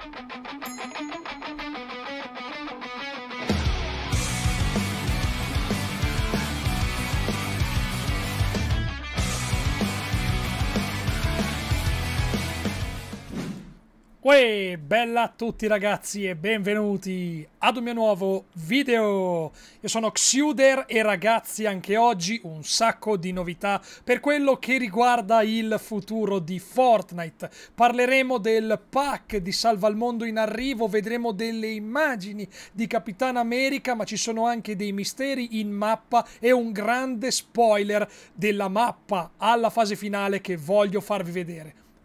Thank you. Uè, bella a tutti ragazzi e benvenuti ad un mio nuovo video! Io sono Xuder e ragazzi anche oggi un sacco di novità per quello che riguarda il futuro di Fortnite. Parleremo del pack di Salva il Mondo in arrivo, vedremo delle immagini di Capitan America ma ci sono anche dei misteri in mappa e un grande spoiler della mappa alla fase finale che voglio farvi vedere.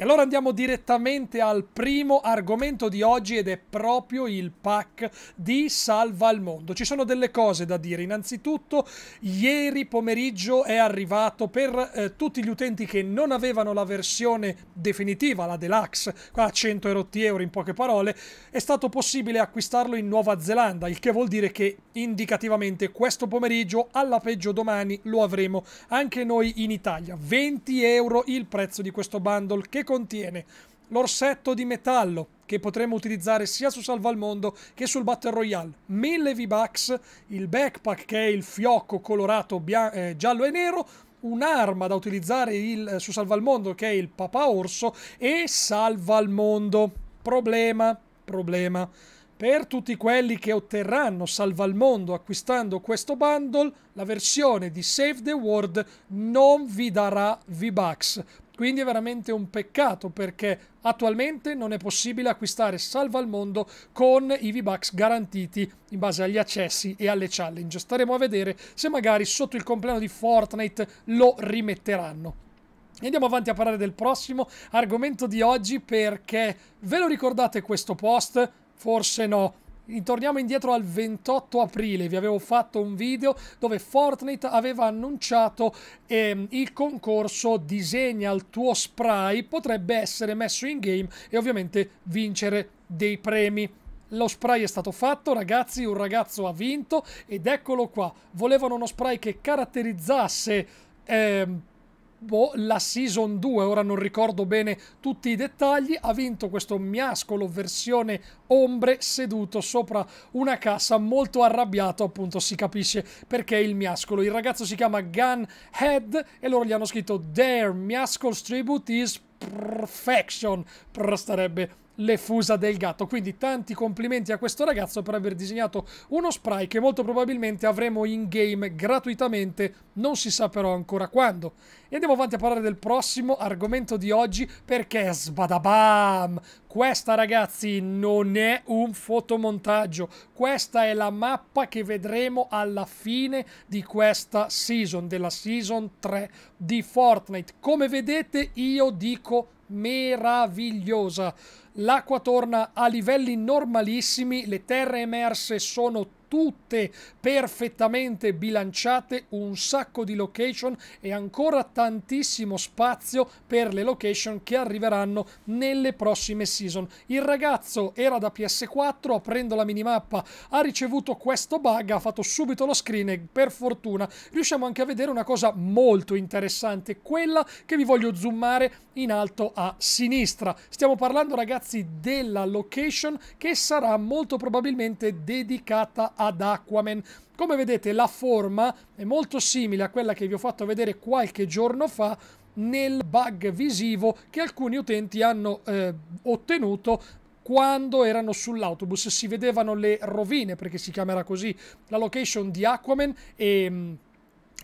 E allora andiamo direttamente al primo argomento di oggi ed è proprio il pack di Salva al Mondo. Ci sono delle cose da dire. Innanzitutto, ieri pomeriggio è arrivato per eh, tutti gli utenti che non avevano la versione definitiva, la deluxe, qua a 100 erotti euro in poche parole, è stato possibile acquistarlo in Nuova Zelanda, il che vuol dire che indicativamente questo pomeriggio, alla peggio domani, lo avremo anche noi in Italia. 20 euro il prezzo di questo bundle che contiene l'orsetto di metallo che potremo utilizzare sia su Salva al Mondo che sul Battle Royale. 1000 V-Bucks, il backpack che è il fiocco colorato eh, giallo e nero, un'arma da utilizzare il, su Salva al Mondo che è il Papa Orso e Salva al Mondo. Problema, problema. Per tutti quelli che otterranno Salva al Mondo acquistando questo bundle, la versione di Save the World non vi darà V-Bucks quindi è veramente un peccato perché attualmente non è possibile acquistare Salva al Mondo con i V-Bucks garantiti in base agli accessi e alle challenge. Staremo a vedere se magari sotto il compleanno di Fortnite lo rimetteranno. Andiamo avanti a parlare del prossimo argomento di oggi perché ve lo ricordate questo post? Forse no Torniamo indietro al 28 aprile, vi avevo fatto un video dove Fortnite aveva annunciato ehm, il concorso disegna il tuo spray, potrebbe essere messo in game e ovviamente vincere dei premi. Lo spray è stato fatto, ragazzi, un ragazzo ha vinto ed eccolo qua. Volevano uno spray che caratterizzasse ehm, boh, la Season 2, ora non ricordo bene tutti i dettagli, ha vinto questo miascolo versione ombre seduto sopra una cassa molto arrabbiato, appunto si capisce perché il miascolo. Il ragazzo si chiama Gunhead e loro gli hanno scritto Their Miascal's Tribute is Perfection, però starebbe le fusa del gatto. Quindi tanti complimenti a questo ragazzo per aver disegnato uno spray che molto probabilmente avremo in game gratuitamente, non si sa però ancora quando. E andiamo avanti a parlare del prossimo argomento di oggi perché sbadabam! Questa ragazzi non è un fotomontaggio, questa è la mappa che vedremo alla fine di questa season, della season 3 di Fortnite. Come vedete io dico meravigliosa l'acqua torna a livelli normalissimi, le terre emerse sono tutte perfettamente bilanciate, un sacco di location e ancora tantissimo spazio per le location che arriveranno nelle prossime season. Il ragazzo era da PS4, aprendo la minimappa ha ricevuto questo bug, ha fatto subito lo screen e per fortuna riusciamo anche a vedere una cosa molto interessante, quella che vi voglio zoomare in alto a sinistra. Stiamo parlando ragazzi ragazzi della location che sarà molto probabilmente dedicata ad Aquaman. Come vedete la forma è molto simile a quella che vi ho fatto vedere qualche giorno fa nel bug visivo che alcuni utenti hanno eh, ottenuto quando erano sull'autobus si vedevano le rovine perché si chiamerà così la location di Aquaman e mm,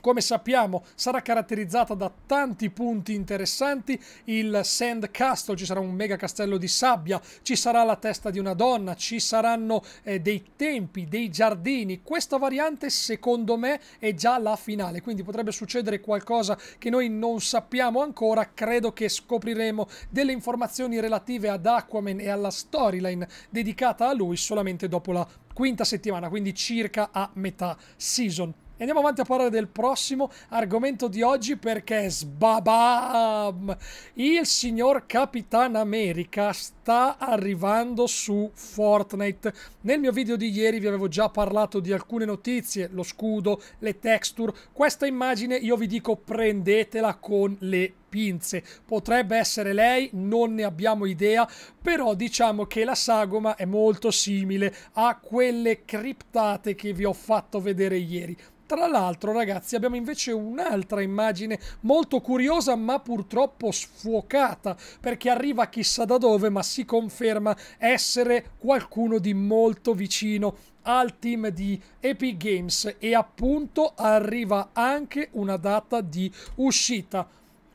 come sappiamo sarà caratterizzata da tanti punti interessanti, il Sand Castle, ci sarà un mega castello di sabbia, ci sarà la testa di una donna, ci saranno eh, dei tempi, dei giardini, questa variante secondo me è già la finale, quindi potrebbe succedere qualcosa che noi non sappiamo ancora, credo che scopriremo delle informazioni relative ad Aquaman e alla storyline dedicata a lui solamente dopo la quinta settimana, quindi circa a metà season. E andiamo avanti a parlare del prossimo argomento di oggi perché sbabam! Il signor Capitan America sta arrivando su Fortnite. Nel mio video di ieri vi avevo già parlato di alcune notizie, lo scudo, le texture. Questa immagine io vi dico prendetela con le pinze. Potrebbe essere lei, non ne abbiamo idea, però diciamo che la sagoma è molto simile a quelle criptate che vi ho fatto vedere ieri. Tra l'altro, ragazzi, abbiamo invece un'altra immagine molto curiosa, ma purtroppo sfuocata, perché arriva chissà da dove, ma si conferma essere qualcuno di molto vicino al team di Epic Games e appunto arriva anche una data di uscita.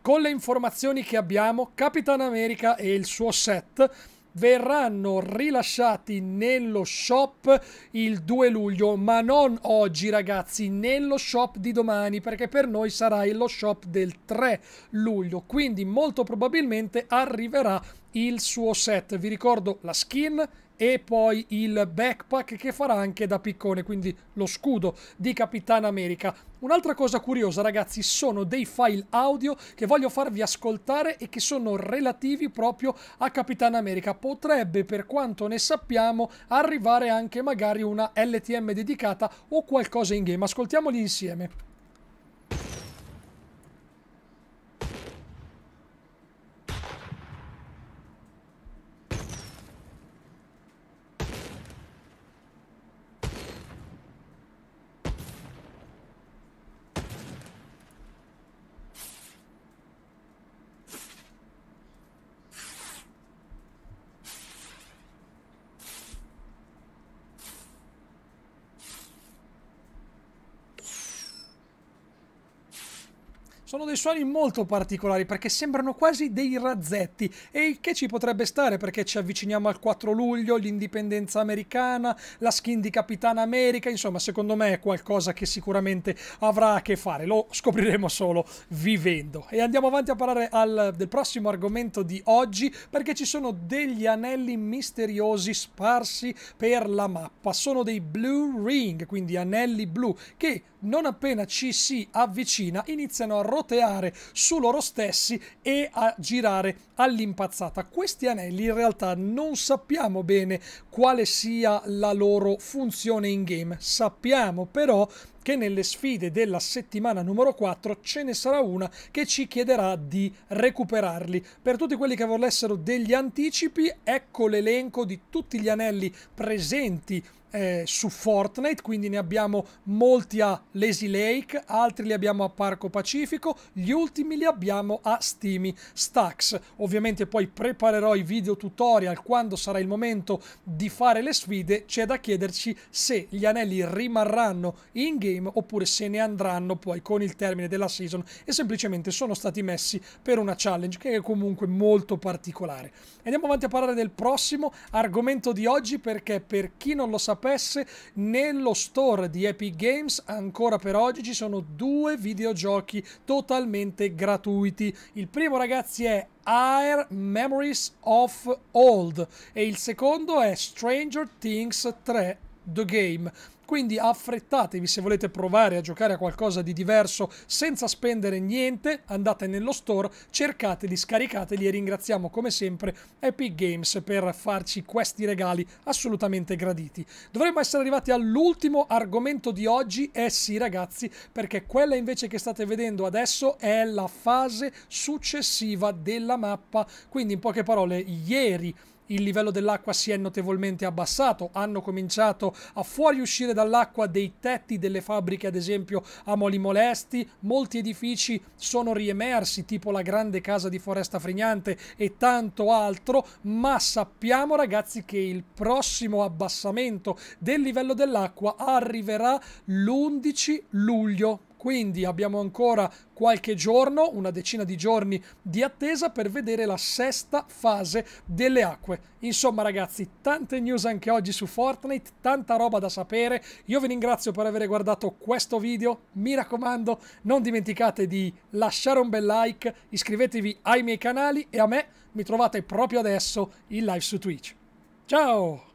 Con le informazioni che abbiamo, Capitan America e il suo set verranno rilasciati nello shop il 2 luglio, ma non oggi ragazzi, nello shop di domani, perché per noi sarà lo shop del 3 luglio, quindi molto probabilmente arriverà il suo set. Vi ricordo la skin, e poi il backpack che farà anche da piccone, quindi lo scudo di Capitan America. Un'altra cosa curiosa ragazzi sono dei file audio che voglio farvi ascoltare e che sono relativi proprio a Capitan America. Potrebbe per quanto ne sappiamo arrivare anche magari una LTM dedicata o qualcosa in game. Ascoltiamoli insieme. Sono dei suoni molto particolari perché sembrano quasi dei razzetti e il che ci potrebbe stare perché ci avviciniamo al 4 luglio, l'indipendenza americana, la skin di Capitan America, insomma secondo me è qualcosa che sicuramente avrà a che fare, lo scopriremo solo vivendo. E andiamo avanti a parlare al, del prossimo argomento di oggi perché ci sono degli anelli misteriosi sparsi per la mappa, sono dei blue ring, quindi anelli blu che non appena ci si avvicina iniziano a roteare su loro stessi e a girare all'impazzata. Questi anelli in realtà non sappiamo bene quale sia la loro funzione in game, sappiamo però che nelle sfide della settimana numero 4 ce ne sarà una che ci chiederà di recuperarli. Per tutti quelli che volessero degli anticipi, ecco l'elenco di tutti gli anelli presenti eh, su Fortnite, quindi ne abbiamo molti a Lazy Lake, altri li abbiamo a Parco Pacifico, gli ultimi li abbiamo a Steamy Stacks. Ovviamente poi preparerò i video tutorial quando sarà il momento di fare le sfide, c'è da chiederci se gli anelli rimarranno in game game oppure se ne andranno poi con il termine della season e semplicemente sono stati messi per una challenge che è comunque molto particolare. Andiamo avanti a parlare del prossimo argomento di oggi perché per chi non lo sapesse nello store di Epic Games ancora per oggi ci sono due videogiochi totalmente gratuiti. Il primo ragazzi è Air Memories of Old e il secondo è Stranger Things 3 The Game quindi affrettatevi se volete provare a giocare a qualcosa di diverso senza spendere niente, andate nello store, cercateli, scaricateli e ringraziamo come sempre Epic Games per farci questi regali assolutamente graditi. Dovremmo essere arrivati all'ultimo argomento di oggi, eh sì ragazzi, perché quella invece che state vedendo adesso è la fase successiva della mappa, quindi in poche parole ieri il livello dell'acqua si è notevolmente abbassato, hanno cominciato a fuoriuscire dall'acqua dei tetti delle fabbriche, ad esempio a Moli Molesti, molti edifici sono riemersi, tipo la grande casa di Foresta Frignante e tanto altro, ma sappiamo ragazzi che il prossimo abbassamento del livello dell'acqua arriverà l'11 luglio quindi abbiamo ancora qualche giorno, una decina di giorni di attesa per vedere la sesta fase delle acque. Insomma ragazzi, tante news anche oggi su Fortnite, tanta roba da sapere. Io vi ringrazio per aver guardato questo video, mi raccomando non dimenticate di lasciare un bel like, iscrivetevi ai miei canali e a me mi trovate proprio adesso in live su Twitch. Ciao!